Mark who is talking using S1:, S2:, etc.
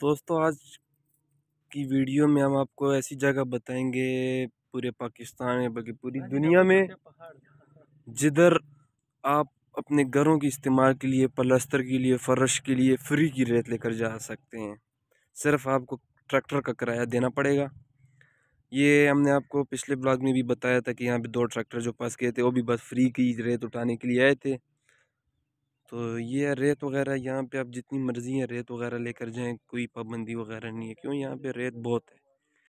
S1: दोस्तों आज की वीडियो में हम आपको ऐसी जगह बताएंगे पूरे पाकिस्तान में बल्कि पूरी दुनिया में जिधर आप अपने घरों के इस्तेमाल के लिए पलस्तर के लिए फर्श के लिए फ्री की रेत लेकर जा सकते हैं सिर्फ आपको ट्रैक्टर का किराया देना पड़ेगा ये हमने आपको पिछले ब्लॉग में भी बताया था कि यहाँ पे दो ट्रैक्टर जो पास गए थे वो भी बस फ्री की रेत उठाने के लिए आए थे तो ये रेत वगैरह यहाँ पे आप जितनी मर्ज़ी है रेत वगैरह लेकर जाएँ कोई पाबंदी वगैरह नहीं है क्यों यहाँ पे रेत बहुत है